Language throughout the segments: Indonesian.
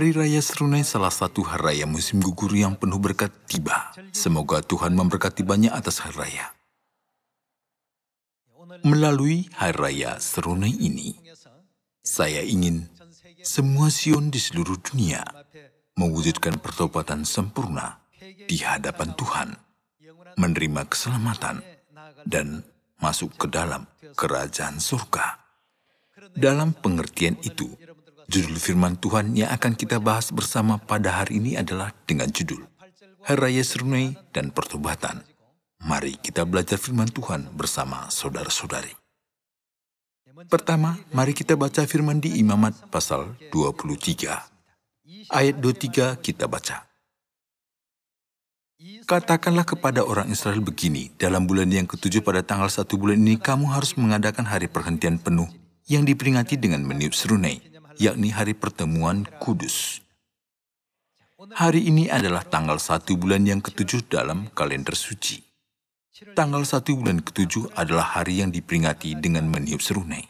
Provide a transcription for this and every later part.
Hari Raya Serunai salah satu hari raya musim gugur yang penuh berkat tiba. Semoga Tuhan memberkati banyak atas hari raya. Melalui hari raya Serunai ini, saya ingin semua Sion di seluruh dunia mewujudkan pertobatan sempurna di hadapan Tuhan, menerima keselamatan, dan masuk ke dalam kerajaan surga. Dalam pengertian itu, Judul firman Tuhan yang akan kita bahas bersama pada hari ini adalah dengan judul Hari Raya Serunai dan Pertobatan. Mari kita belajar firman Tuhan bersama saudara-saudari. Pertama, mari kita baca firman di Imamat pasal 23. Ayat 23 kita baca. Katakanlah kepada orang Israel begini, dalam bulan yang ketujuh pada tanggal satu bulan ini kamu harus mengadakan hari perhentian penuh yang diperingati dengan meniup serunai yakni hari pertemuan kudus. Hari ini adalah tanggal satu bulan yang ketujuh dalam kalender suci. Tanggal satu bulan ketujuh adalah hari yang diperingati dengan meniup serunai.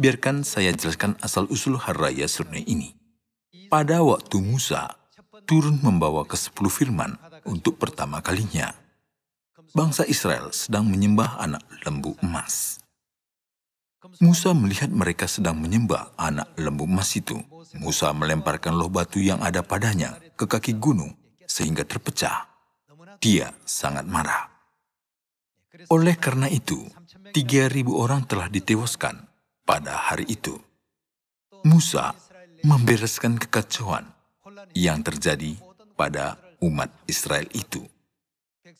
Biarkan saya jelaskan asal-usul hari raya serunai ini. Pada waktu Musa, turun membawa ke sepuluh firman untuk pertama kalinya. Bangsa Israel sedang menyembah anak lembu emas. Musa melihat mereka sedang menyembah anak lembu emas itu. Musa melemparkan loh batu yang ada padanya ke kaki gunung sehingga terpecah. Dia sangat marah. Oleh karena itu, 3.000 orang telah ditewaskan pada hari itu. Musa membereskan kekacauan yang terjadi pada umat Israel itu.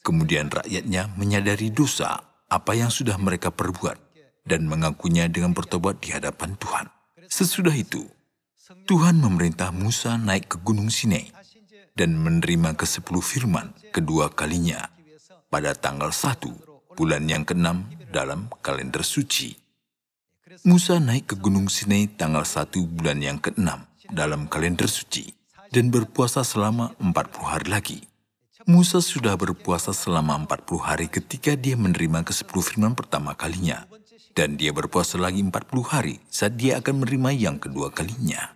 Kemudian rakyatnya menyadari dosa apa yang sudah mereka perbuat dan mengakunya dengan bertobat di hadapan Tuhan. Sesudah itu, Tuhan memerintah Musa naik ke Gunung Sinai dan menerima ke sepuluh firman kedua kalinya pada tanggal satu bulan yang keenam dalam kalender suci. Musa naik ke Gunung Sinai tanggal satu bulan yang keenam dalam kalender suci dan berpuasa selama empat puluh hari lagi. Musa sudah berpuasa selama empat puluh hari ketika dia menerima ke-10 firman pertama kalinya dan dia berpuasa lagi empat puluh hari saat dia akan menerima yang kedua kalinya.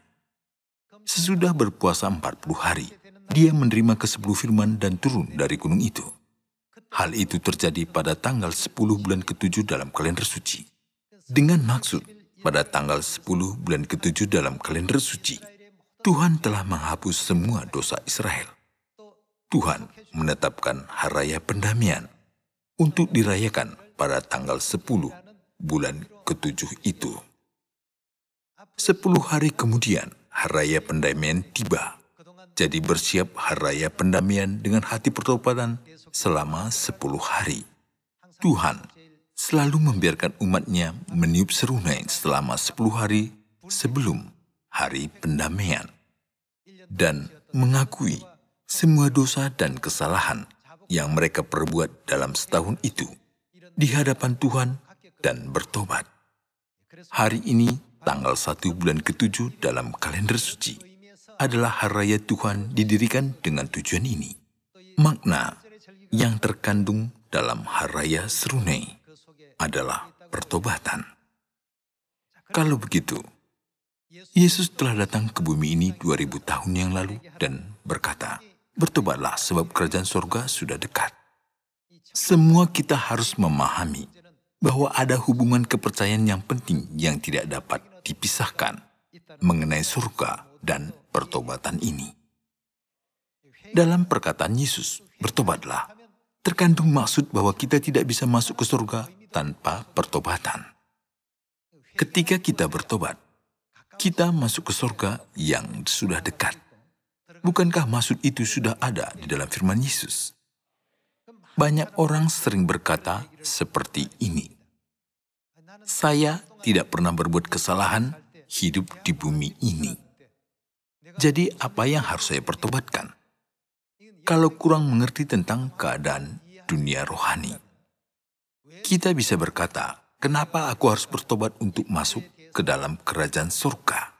Sesudah berpuasa empat puluh hari, dia menerima ke sepuluh firman dan turun dari gunung itu. Hal itu terjadi pada tanggal sepuluh bulan ketujuh dalam kalender suci. Dengan maksud, pada tanggal sepuluh bulan ketujuh dalam kalender suci, Tuhan telah menghapus semua dosa Israel. Tuhan menetapkan hari raya pendamaian untuk dirayakan pada tanggal sepuluh bulan ketujuh itu. Sepuluh hari kemudian, Haraya Pendamaian tiba. Jadi bersiap Haraya Pendamaian dengan hati pertobatan selama sepuluh hari. Tuhan selalu membiarkan umatnya meniup serunai selama sepuluh hari sebelum hari pendamaian. Dan mengakui semua dosa dan kesalahan yang mereka perbuat dalam setahun itu di hadapan Tuhan dan bertobat. Hari ini, tanggal 1 bulan ke-7 dalam kalender suci, adalah hari raya Tuhan didirikan dengan tujuan ini. Makna yang terkandung dalam hari raya Serunai adalah pertobatan. Kalau begitu, Yesus telah datang ke bumi ini 2000 tahun yang lalu dan berkata, Bertobatlah sebab kerajaan surga sudah dekat. Semua kita harus memahami bahwa ada hubungan kepercayaan yang penting yang tidak dapat dipisahkan mengenai surga dan pertobatan ini. Dalam perkataan Yesus, bertobatlah, terkandung maksud bahwa kita tidak bisa masuk ke surga tanpa pertobatan. Ketika kita bertobat, kita masuk ke surga yang sudah dekat. Bukankah maksud itu sudah ada di dalam firman Yesus? Banyak orang sering berkata seperti ini saya tidak pernah berbuat kesalahan hidup di bumi ini. Jadi apa yang harus saya pertobatkan? Kalau kurang mengerti tentang keadaan dunia rohani, kita bisa berkata, kenapa aku harus bertobat untuk masuk ke dalam kerajaan surga?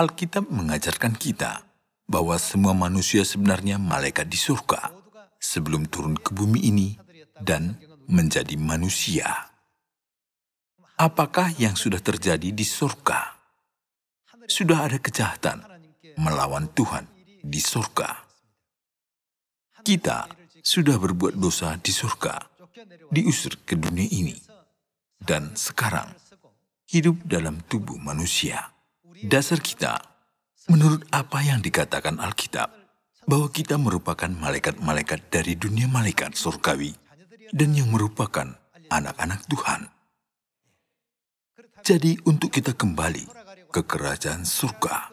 Alkitab mengajarkan kita bahwa semua manusia sebenarnya malaikat di surga sebelum turun ke bumi ini dan menjadi manusia apakah yang sudah terjadi di surga? Sudah ada kejahatan melawan Tuhan di surga. Kita sudah berbuat dosa di surga, diusir ke dunia ini. Dan sekarang, hidup dalam tubuh manusia. Dasar kita, menurut apa yang dikatakan Alkitab, bahwa kita merupakan malaikat-malaikat dari dunia malaikat surgawi dan yang merupakan anak-anak Tuhan. Jadi untuk kita kembali ke kerajaan surga.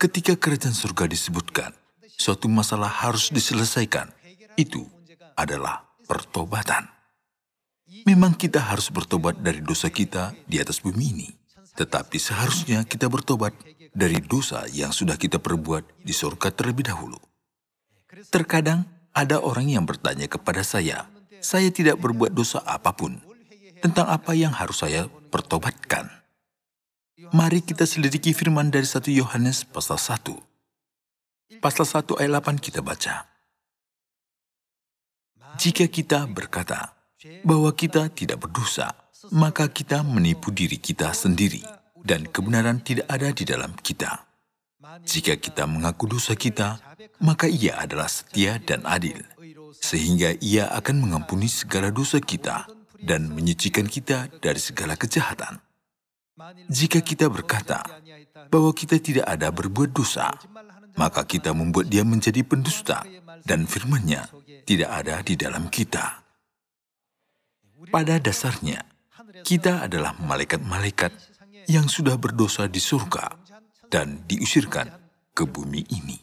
Ketika kerajaan surga disebutkan, suatu masalah harus diselesaikan. Itu adalah pertobatan. Memang kita harus bertobat dari dosa kita di atas bumi ini. Tetapi seharusnya kita bertobat dari dosa yang sudah kita perbuat di surga terlebih dahulu. Terkadang ada orang yang bertanya kepada saya, saya tidak berbuat dosa apapun tentang apa yang harus saya pertobatkan. Mari kita selidiki firman dari satu Yohanes pasal 1. Pasal 1 ayat 8 kita baca. Jika kita berkata bahwa kita tidak berdosa, maka kita menipu diri kita sendiri dan kebenaran tidak ada di dalam kita. Jika kita mengaku dosa kita, maka ia adalah setia dan adil, sehingga ia akan mengampuni segala dosa kita dan menyucikan kita dari segala kejahatan. Jika kita berkata bahwa kita tidak ada berbuat dosa, maka kita membuat dia menjadi pendusta dan firmannya tidak ada di dalam kita. Pada dasarnya, kita adalah malaikat-malaikat yang sudah berdosa di surga dan diusirkan ke bumi ini.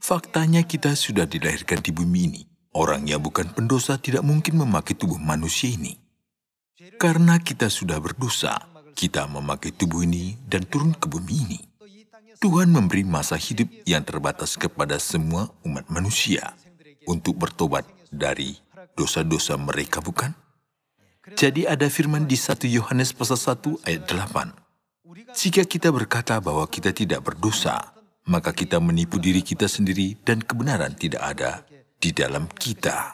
Faktanya kita sudah dilahirkan di bumi ini Orang yang bukan pendosa tidak mungkin memakai tubuh manusia ini. Karena kita sudah berdosa, kita memakai tubuh ini dan turun ke bumi ini. Tuhan memberi masa hidup yang terbatas kepada semua umat manusia untuk bertobat dari dosa-dosa mereka, bukan? Jadi ada firman di 1 Yohanes pasal 1 ayat 8. Jika kita berkata bahwa kita tidak berdosa, maka kita menipu diri kita sendiri dan kebenaran tidak ada di dalam kita.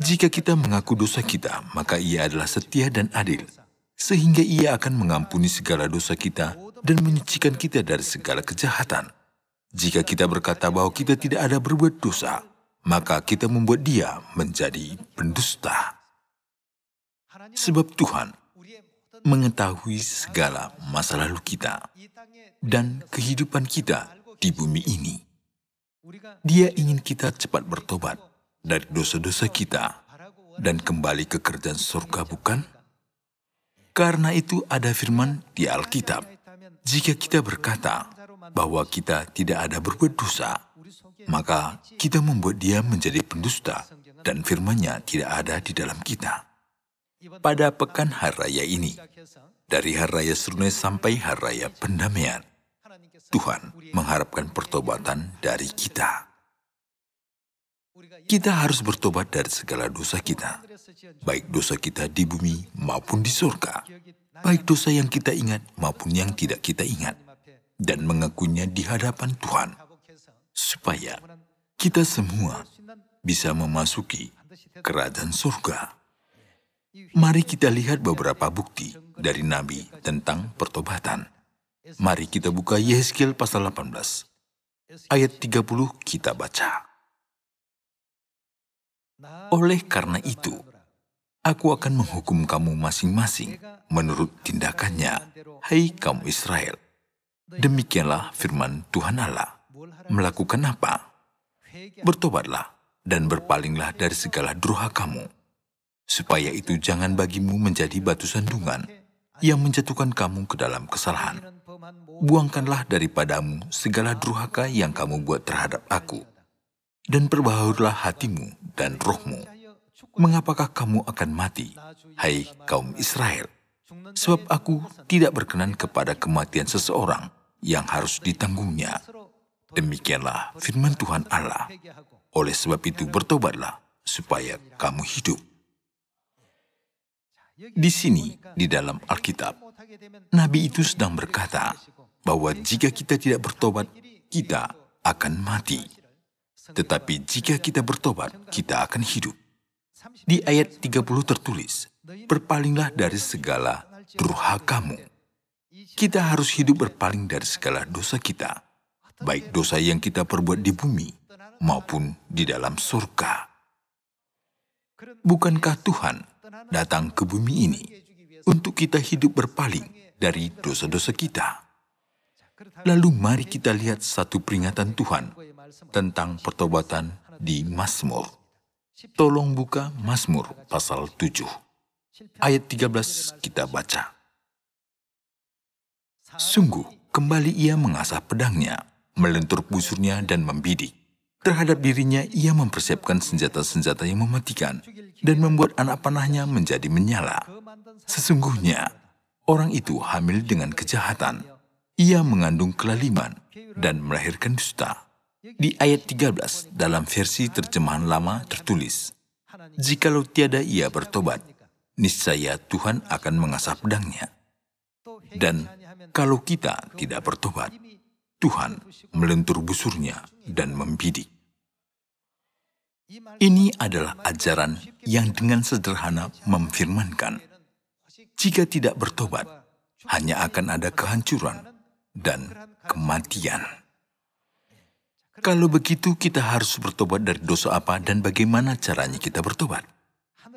Jika kita mengaku dosa kita, maka ia adalah setia dan adil, sehingga ia akan mengampuni segala dosa kita dan menyucikan kita dari segala kejahatan. Jika kita berkata bahwa kita tidak ada berbuat dosa, maka kita membuat dia menjadi pendusta. Sebab Tuhan mengetahui segala masa lalu kita dan kehidupan kita di bumi ini. Dia ingin kita cepat bertobat dari dosa-dosa kita dan kembali ke kerjaan surga, bukan? Karena itu ada firman di Alkitab. Jika kita berkata bahwa kita tidak ada berbuat dosa, maka kita membuat dia menjadi pendusta dan firmannya tidak ada di dalam kita. Pada pekan hari raya ini, dari hari raya Serunai sampai hari raya pendamaian, Tuhan mengharapkan pertobatan dari kita. Kita harus bertobat dari segala dosa kita, baik dosa kita di bumi maupun di surga, baik dosa yang kita ingat maupun yang tidak kita ingat, dan mengakunya di hadapan Tuhan, supaya kita semua bisa memasuki kerajaan surga. Mari kita lihat beberapa bukti dari Nabi tentang pertobatan. Mari kita buka Yeskil pasal 18. Ayat 30 kita baca. Oleh karena itu, aku akan menghukum kamu masing-masing menurut tindakannya, hai kamu Israel. Demikianlah firman Tuhan Allah. Melakukan apa? Bertobatlah dan berpalinglah dari segala durha kamu, supaya itu jangan bagimu menjadi batu sandungan yang menjatuhkan kamu ke dalam kesalahan buangkanlah daripadamu segala durhaka yang kamu buat terhadap aku, dan perbaharulah hatimu dan rohmu. Mengapakah kamu akan mati, hai kaum Israel? Sebab aku tidak berkenan kepada kematian seseorang yang harus ditanggungnya. Demikianlah firman Tuhan Allah. Oleh sebab itu bertobatlah supaya kamu hidup. Di sini, di dalam Alkitab, Nabi itu sedang berkata, bahwa jika kita tidak bertobat, kita akan mati. Tetapi jika kita bertobat, kita akan hidup. Di ayat 30 tertulis, berpalinglah dari segala kamu. Kita harus hidup berpaling dari segala dosa kita, baik dosa yang kita perbuat di bumi maupun di dalam surga. Bukankah Tuhan datang ke bumi ini untuk kita hidup berpaling dari dosa-dosa kita? Lalu mari kita lihat satu peringatan Tuhan tentang pertobatan di Mazmur. Tolong buka Mazmur pasal 7. Ayat 13 kita baca. Sungguh, kembali ia mengasah pedangnya, melentur busurnya dan membidik. Terhadap dirinya ia mempersiapkan senjata-senjata yang mematikan dan membuat anak panahnya menjadi menyala. Sesungguhnya, orang itu hamil dengan kejahatan ia mengandung kelaliman dan melahirkan dusta. Di ayat 13 dalam versi terjemahan lama tertulis, Jikalau tiada ia bertobat, niscaya Tuhan akan mengasah pedangnya. Dan kalau kita tidak bertobat, Tuhan melentur busurnya dan membidik. Ini adalah ajaran yang dengan sederhana memfirmankan, jika tidak bertobat, hanya akan ada kehancuran dan kematian. Kalau begitu, kita harus bertobat dari dosa apa dan bagaimana caranya kita bertobat.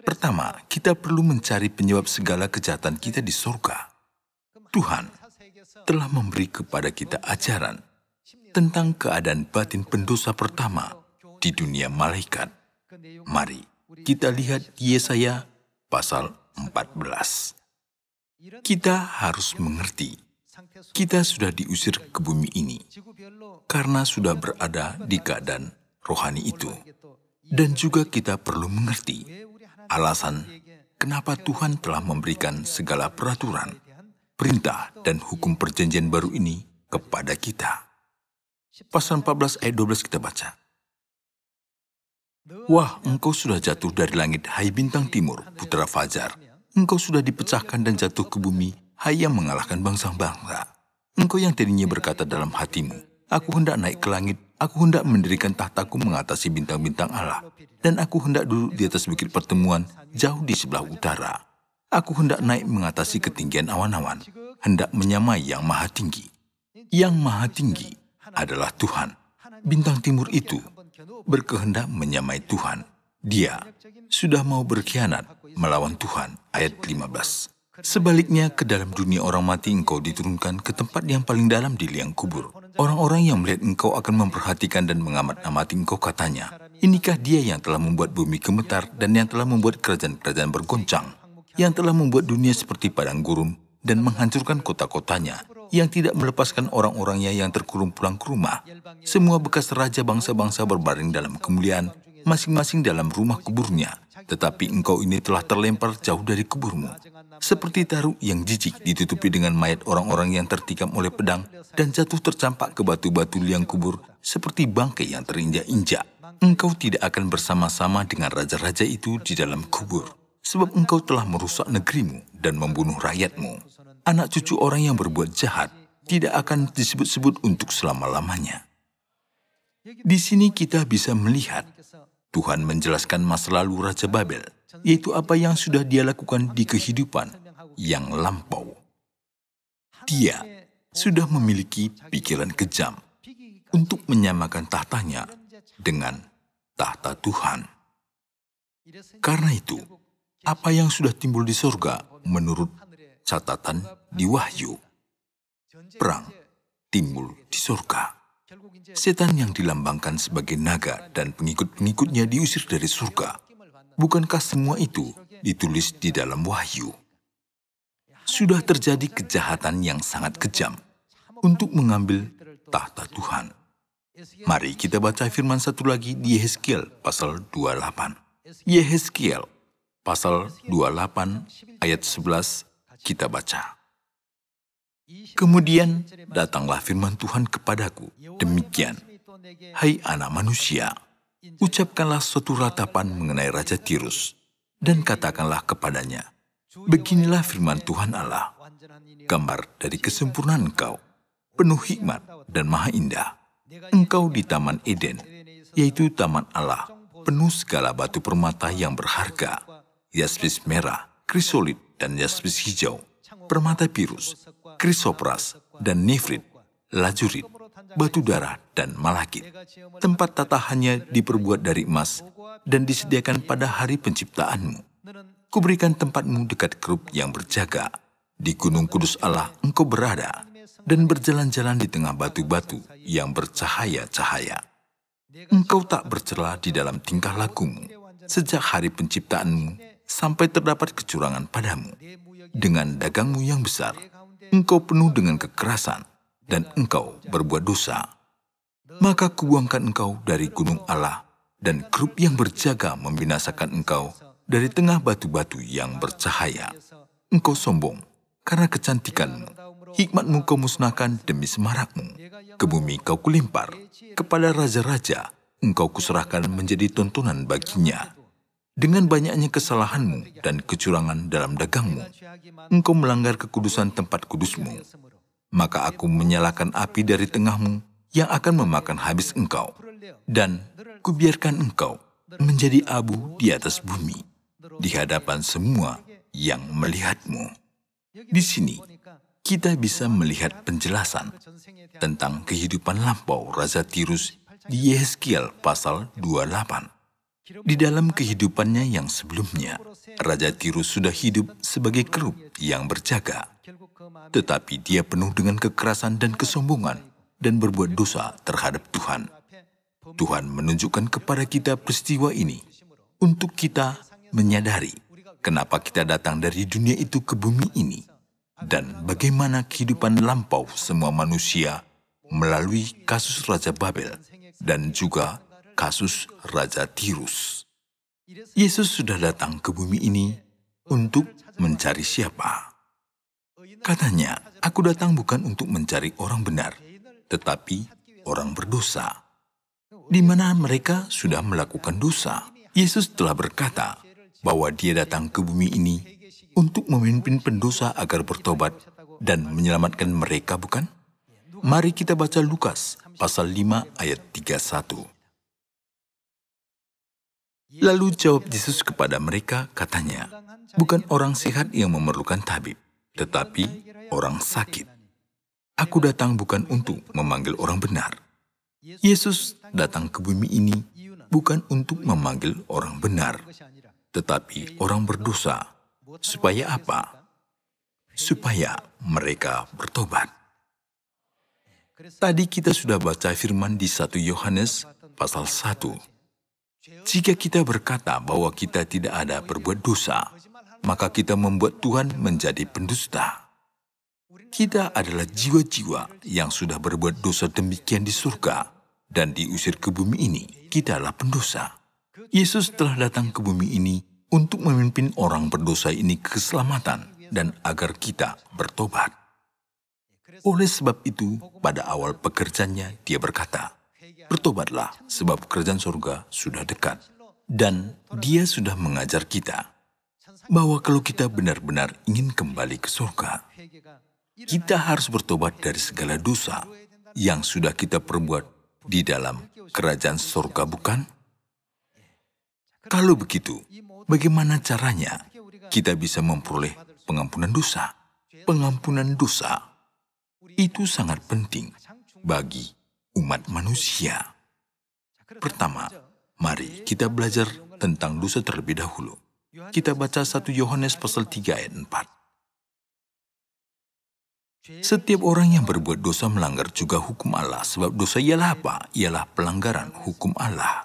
Pertama, kita perlu mencari penyebab segala kejahatan kita di surga. Tuhan telah memberi kepada kita ajaran tentang keadaan batin pendosa pertama di dunia malaikat. Mari kita lihat Yesaya pasal 14. Kita harus mengerti kita sudah diusir ke bumi ini karena sudah berada di keadaan rohani itu. Dan juga kita perlu mengerti alasan kenapa Tuhan telah memberikan segala peraturan, perintah, dan hukum perjanjian baru ini kepada kita. Pasal 14 ayat 12 kita baca. Wah, engkau sudah jatuh dari langit, hai bintang timur, putra fajar. Engkau sudah dipecahkan dan jatuh ke bumi, Hayam mengalahkan bangsa-bangsa. Engkau yang tadinya berkata dalam hatimu, Aku hendak naik ke langit, aku hendak mendirikan tahtaku mengatasi bintang-bintang Allah, dan aku hendak duduk di atas bukit pertemuan jauh di sebelah utara. Aku hendak naik mengatasi ketinggian awan-awan, hendak menyamai yang maha tinggi. Yang maha tinggi adalah Tuhan. Bintang timur itu berkehendak menyamai Tuhan. Dia sudah mau berkhianat melawan Tuhan. Ayat 15. Sebaliknya, ke dalam dunia orang mati engkau diturunkan ke tempat yang paling dalam di liang kubur. Orang-orang yang melihat engkau akan memperhatikan dan mengamat-amati engkau katanya, Inikah dia yang telah membuat bumi gemetar dan yang telah membuat kerajaan-kerajaan bergoncang, yang telah membuat dunia seperti padang gurun dan menghancurkan kota-kotanya, yang tidak melepaskan orang-orangnya yang terkurung pulang ke rumah. Semua bekas raja bangsa-bangsa berbaring dalam kemuliaan, masing-masing dalam rumah kuburnya. Tetapi engkau ini telah terlempar jauh dari kuburmu seperti taruh yang jijik ditutupi dengan mayat orang-orang yang tertikam oleh pedang dan jatuh tercampak ke batu-batu liang kubur seperti bangke yang terinjak-injak. Engkau tidak akan bersama-sama dengan raja-raja itu di dalam kubur, sebab engkau telah merusak negerimu dan membunuh rakyatmu. Anak cucu orang yang berbuat jahat tidak akan disebut-sebut untuk selama-lamanya. Di sini kita bisa melihat Tuhan menjelaskan masa lalu Raja Babel yaitu apa yang sudah dia lakukan di kehidupan yang lampau. Dia sudah memiliki pikiran kejam untuk menyamakan tahtanya dengan tahta Tuhan. Karena itu, apa yang sudah timbul di surga menurut catatan di Wahyu, perang timbul di surga. Setan yang dilambangkan sebagai naga dan pengikut-pengikutnya diusir dari surga Bukankah semua itu ditulis di dalam wahyu? Sudah terjadi kejahatan yang sangat kejam untuk mengambil tahta Tuhan. Mari kita baca firman satu lagi di Yehezkiel pasal 28. Yehezkiel pasal 28 ayat 11 kita baca. Kemudian datanglah firman Tuhan kepadaku, demikian, Hai anak manusia, ucapkanlah suatu ratapan mengenai Raja Tirus, dan katakanlah kepadanya, Beginilah firman Tuhan Allah, gambar dari kesempurnaan engkau, penuh hikmat dan maha indah. Engkau di Taman Eden, yaitu Taman Allah, penuh segala batu permata yang berharga, yaspis merah, krisolit, dan yaspis hijau, permata pirus krisopras, dan nifrit, lajurit, batu darah dan malakit. Tempat tatahannya diperbuat dari emas dan disediakan pada hari penciptaanmu. Kuberikan tempatmu dekat kerub yang berjaga. Di gunung kudus Allah engkau berada dan berjalan-jalan di tengah batu-batu yang bercahaya-cahaya. Engkau tak bercela di dalam tingkah lakumu sejak hari penciptaanmu sampai terdapat kecurangan padamu. Dengan dagangmu yang besar, engkau penuh dengan kekerasan dan engkau berbuat dosa, maka kubuangkan engkau dari gunung Allah, dan grup yang berjaga membinasakan engkau dari tengah batu-batu yang bercahaya. Engkau sombong karena kecantikanmu, hikmatmu kau musnahkan demi semarakmu. Ke bumi kau kulimpar, kepada raja-raja engkau kuserahkan menjadi tontonan baginya. Dengan banyaknya kesalahanmu dan kecurangan dalam dagangmu, engkau melanggar kekudusan tempat kudusmu, maka aku menyalakan api dari tengahmu yang akan memakan habis engkau. Dan kubiarkan engkau menjadi abu di atas bumi, di hadapan semua yang melihatmu. Di sini, kita bisa melihat penjelasan tentang kehidupan lampau Raja Tirus di Yeskiel pasal 28. Di dalam kehidupannya yang sebelumnya, Raja Tirus sudah hidup sebagai kerup yang berjaga. Tetapi dia penuh dengan kekerasan dan kesombongan dan berbuat dosa terhadap Tuhan. Tuhan menunjukkan kepada kita peristiwa ini untuk kita menyadari kenapa kita datang dari dunia itu ke bumi ini dan bagaimana kehidupan lampau semua manusia melalui kasus Raja Babel dan juga kasus Raja Tirus. Yesus sudah datang ke bumi ini untuk mencari siapa. Katanya, aku datang bukan untuk mencari orang benar, tetapi orang berdosa. Di mana mereka sudah melakukan dosa. Yesus telah berkata bahwa dia datang ke bumi ini untuk memimpin pendosa agar bertobat dan menyelamatkan mereka, bukan? Mari kita baca Lukas pasal 5 ayat 31. Lalu jawab Yesus kepada mereka, katanya, bukan orang sehat yang memerlukan tabib, tetapi orang sakit. Aku datang bukan untuk memanggil orang benar. Yesus datang ke bumi ini bukan untuk memanggil orang benar, tetapi orang berdosa. Supaya apa? Supaya mereka bertobat. Tadi kita sudah baca firman di 1 Yohanes pasal 1 jika kita berkata bahwa kita tidak ada berbuat dosa, maka kita membuat Tuhan menjadi pendusta. Kita adalah jiwa-jiwa yang sudah berbuat dosa demikian di surga dan diusir ke bumi ini. Kita adalah pendosa. Yesus telah datang ke bumi ini untuk memimpin orang berdosa ini ke keselamatan dan agar kita bertobat. Oleh sebab itu, pada awal pekerjaannya dia berkata, Bertobatlah, sebab kerajaan surga sudah dekat. Dan dia sudah mengajar kita bahwa kalau kita benar-benar ingin kembali ke surga, kita harus bertobat dari segala dosa yang sudah kita perbuat di dalam kerajaan surga, bukan? Kalau begitu, bagaimana caranya kita bisa memperoleh pengampunan dosa? Pengampunan dosa itu sangat penting bagi umat manusia. Pertama, mari kita belajar tentang dosa terlebih dahulu. Kita baca 1 Yohanes pasal 3 ayat 4. Setiap orang yang berbuat dosa melanggar juga hukum Allah, sebab dosa ialah apa? Ialah pelanggaran hukum Allah.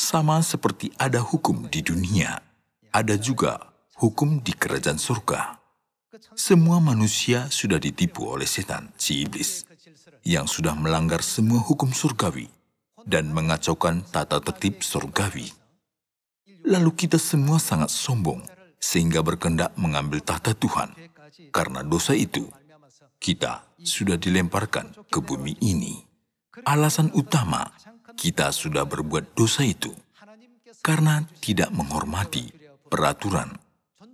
Sama seperti ada hukum di dunia, ada juga hukum di kerajaan surga. Semua manusia sudah ditipu oleh setan, si iblis yang sudah melanggar semua hukum surgawi dan mengacaukan tata tertib surgawi. Lalu kita semua sangat sombong sehingga berkendak mengambil tahta Tuhan. Karena dosa itu, kita sudah dilemparkan ke bumi ini. Alasan utama kita sudah berbuat dosa itu karena tidak menghormati peraturan,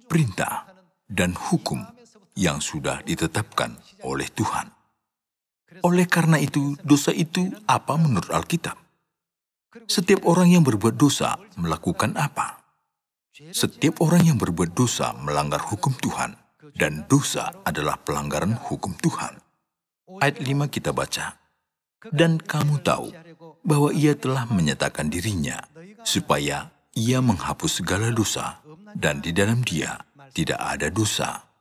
perintah, dan hukum yang sudah ditetapkan oleh Tuhan. Oleh karena itu, dosa itu apa menurut Alkitab? Setiap orang yang berbuat dosa melakukan apa? Setiap orang yang berbuat dosa melanggar hukum Tuhan, dan dosa adalah pelanggaran hukum Tuhan. Ayat 5 kita baca, Dan kamu tahu bahwa ia telah menyatakan dirinya, supaya ia menghapus segala dosa, dan di dalam dia tidak ada dosa.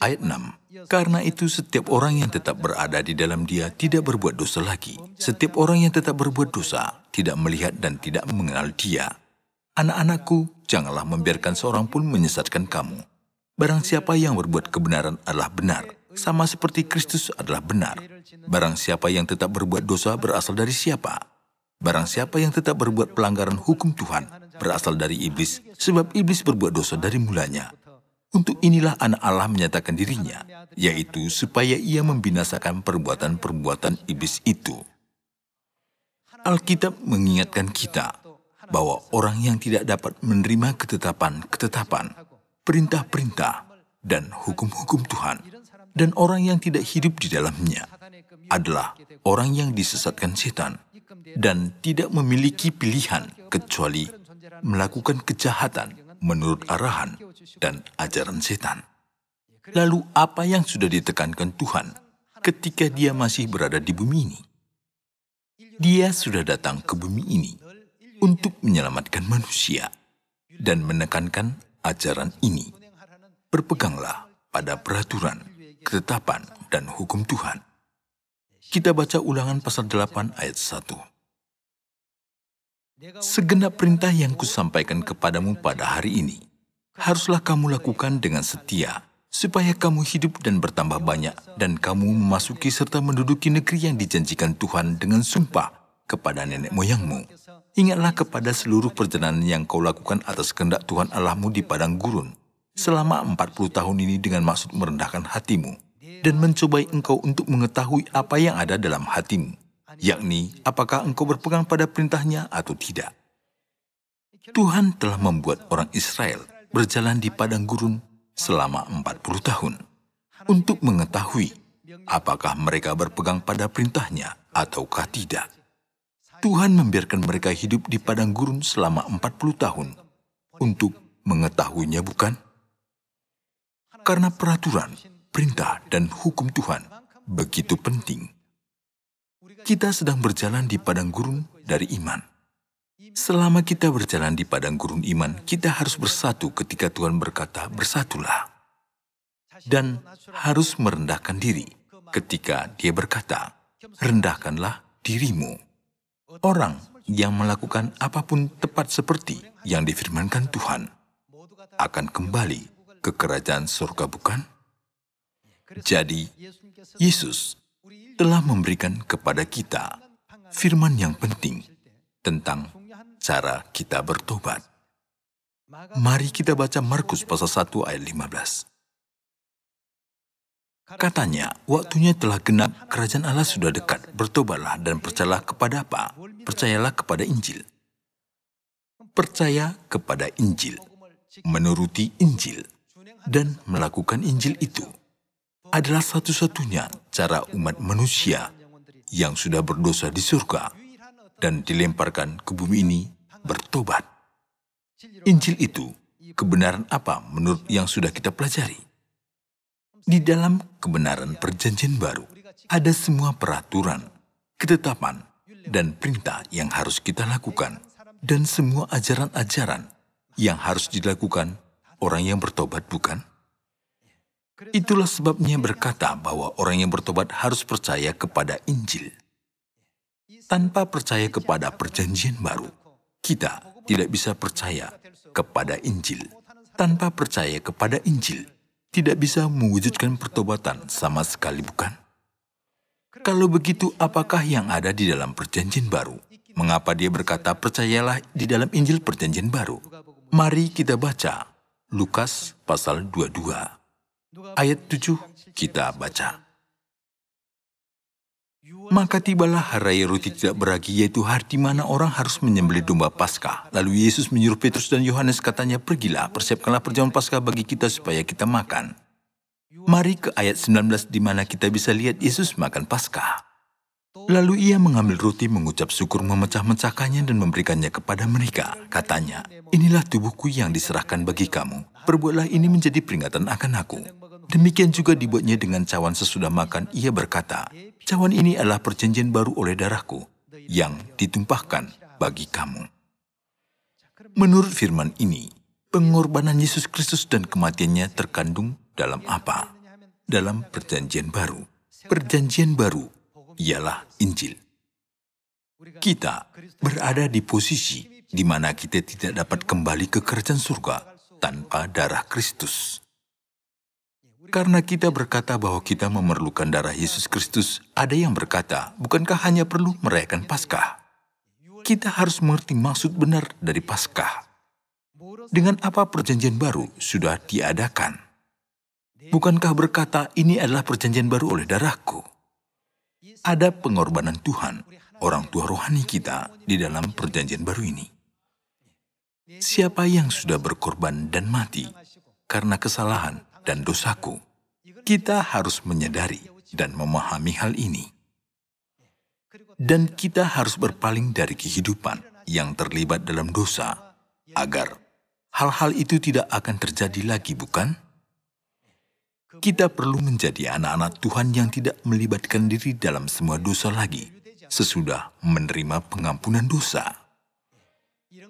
Ayat 6, karena itu setiap orang yang tetap berada di dalam dia tidak berbuat dosa lagi. Setiap orang yang tetap berbuat dosa tidak melihat dan tidak mengenal dia. Anak-anakku, janganlah membiarkan seorang pun menyesatkan kamu. Barang siapa yang berbuat kebenaran adalah benar, sama seperti Kristus adalah benar. Barang siapa yang tetap berbuat dosa berasal dari siapa? Barang siapa yang tetap berbuat pelanggaran hukum Tuhan berasal dari iblis, sebab iblis berbuat dosa dari mulanya. Untuk inilah anak Allah menyatakan dirinya, yaitu supaya ia membinasakan perbuatan-perbuatan iblis itu. Alkitab mengingatkan kita bahwa orang yang tidak dapat menerima ketetapan-ketetapan, perintah-perintah, dan hukum-hukum Tuhan, dan orang yang tidak hidup di dalamnya adalah orang yang disesatkan setan dan tidak memiliki pilihan kecuali melakukan kejahatan menurut arahan dan ajaran setan. Lalu apa yang sudah ditekankan Tuhan ketika dia masih berada di bumi ini? Dia sudah datang ke bumi ini untuk menyelamatkan manusia dan menekankan ajaran ini. Berpeganglah pada peraturan, ketetapan, dan hukum Tuhan. Kita baca ulangan pasal 8 ayat 1. Segenap perintah yang kusampaikan kepadamu pada hari ini, haruslah kamu lakukan dengan setia, supaya kamu hidup dan bertambah banyak, dan kamu memasuki serta menduduki negeri yang dijanjikan Tuhan dengan sumpah kepada nenek moyangmu. Ingatlah kepada seluruh perjalanan yang kau lakukan atas kehendak Tuhan Allahmu di padang gurun, selama 40 tahun ini dengan maksud merendahkan hatimu dan mencobai engkau untuk mengetahui apa yang ada dalam hatimu yakni apakah engkau berpegang pada perintahnya atau tidak. Tuhan telah membuat orang Israel berjalan di padang gurun selama 40 tahun untuk mengetahui apakah mereka berpegang pada perintahnya ataukah tidak. Tuhan membiarkan mereka hidup di padang gurun selama 40 tahun untuk mengetahuinya bukan? Karena peraturan, perintah, dan hukum Tuhan begitu penting kita sedang berjalan di padang gurun dari iman. Selama kita berjalan di padang gurun iman, kita harus bersatu ketika Tuhan berkata, "Bersatulah." Dan harus merendahkan diri ketika Dia berkata, "Rendahkanlah dirimu." Orang yang melakukan apapun tepat seperti yang difirmankan Tuhan akan kembali ke kerajaan surga, bukan? Jadi, Yesus telah memberikan kepada kita firman yang penting tentang cara kita bertobat. Mari kita baca Markus pasal 1 ayat 15. Katanya, waktunya telah genap, kerajaan Allah sudah dekat, bertobatlah dan percayalah kepada apa? Percayalah kepada Injil. Percaya kepada Injil, menuruti Injil, dan melakukan Injil itu adalah satu-satunya cara umat manusia yang sudah berdosa di surga dan dilemparkan ke bumi ini bertobat. Injil itu kebenaran apa menurut yang sudah kita pelajari? Di dalam kebenaran perjanjian baru, ada semua peraturan, ketetapan, dan perintah yang harus kita lakukan, dan semua ajaran-ajaran yang harus dilakukan orang yang bertobat, bukan? Itulah sebabnya berkata bahwa orang yang bertobat harus percaya kepada Injil. Tanpa percaya kepada perjanjian baru, kita tidak bisa percaya kepada Injil. Tanpa percaya kepada Injil, tidak bisa mewujudkan pertobatan sama sekali bukan? Kalau begitu, apakah yang ada di dalam perjanjian baru? Mengapa dia berkata, percayalah di dalam Injil perjanjian baru? Mari kita baca Lukas pasal 22 ayat 7 kita baca. Maka tibalah hari raya roti tidak beragi, yaitu hari di mana orang harus menyembelih domba Paskah. Lalu Yesus menyuruh Petrus dan Yohanes katanya, Pergilah, persiapkanlah perjamuan Paskah bagi kita supaya kita makan. Mari ke ayat 19 di mana kita bisa lihat Yesus makan Paskah. Lalu ia mengambil roti, mengucap syukur, memecah-mecahkannya dan memberikannya kepada mereka. Katanya, inilah tubuhku yang diserahkan bagi kamu. Perbuatlah ini menjadi peringatan akan aku. Demikian juga dibuatnya dengan cawan sesudah makan. Ia berkata, cawan ini adalah perjanjian baru oleh darahku yang ditumpahkan bagi kamu. Menurut firman ini, pengorbanan Yesus Kristus dan kematiannya terkandung dalam apa? Dalam perjanjian baru. Perjanjian baru ialah Injil. Kita berada di posisi di mana kita tidak dapat kembali ke kerajaan surga tanpa darah Kristus. Karena kita berkata bahwa kita memerlukan darah Yesus Kristus, ada yang berkata, bukankah hanya perlu merayakan Paskah? Kita harus mengerti maksud benar dari Paskah. Dengan apa perjanjian baru sudah diadakan? Bukankah berkata ini adalah perjanjian baru oleh darahku? Ada pengorbanan Tuhan, orang tua rohani kita, di dalam perjanjian baru ini. Siapa yang sudah berkorban dan mati karena kesalahan, dan dosaku. Kita harus menyadari dan memahami hal ini. Dan kita harus berpaling dari kehidupan yang terlibat dalam dosa agar hal-hal itu tidak akan terjadi lagi, bukan? Kita perlu menjadi anak-anak Tuhan yang tidak melibatkan diri dalam semua dosa lagi sesudah menerima pengampunan dosa.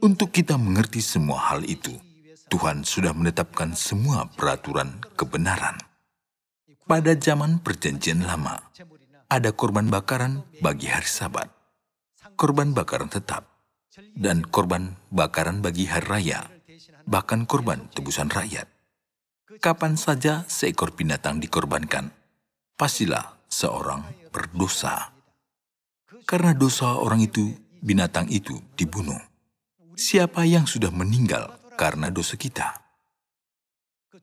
Untuk kita mengerti semua hal itu, Tuhan sudah menetapkan semua peraturan kebenaran. Pada zaman Perjanjian Lama, ada korban bakaran bagi hari Sabat, korban bakaran tetap, dan korban bakaran bagi hari raya, bahkan korban tebusan rakyat. Kapan saja seekor binatang dikorbankan, pastilah seorang berdosa. Karena dosa orang itu, binatang itu dibunuh. Siapa yang sudah meninggal karena dosa kita.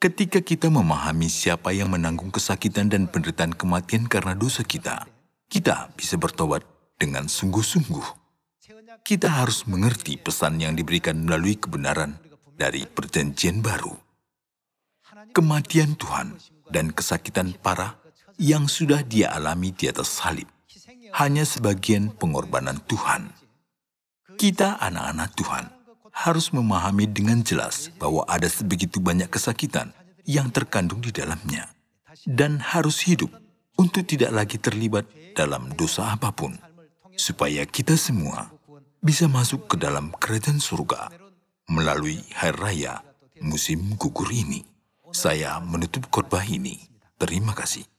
Ketika kita memahami siapa yang menanggung kesakitan dan penderitaan kematian karena dosa kita, kita bisa bertobat dengan sungguh-sungguh. Kita harus mengerti pesan yang diberikan melalui kebenaran dari perjanjian baru. Kematian Tuhan dan kesakitan parah yang sudah dia alami di atas salib hanya sebagian pengorbanan Tuhan. Kita anak-anak Tuhan harus memahami dengan jelas bahwa ada sebegitu banyak kesakitan yang terkandung di dalamnya dan harus hidup untuk tidak lagi terlibat dalam dosa apapun supaya kita semua bisa masuk ke dalam kerajaan surga melalui hari raya musim gugur ini. Saya menutup khotbah ini. Terima kasih.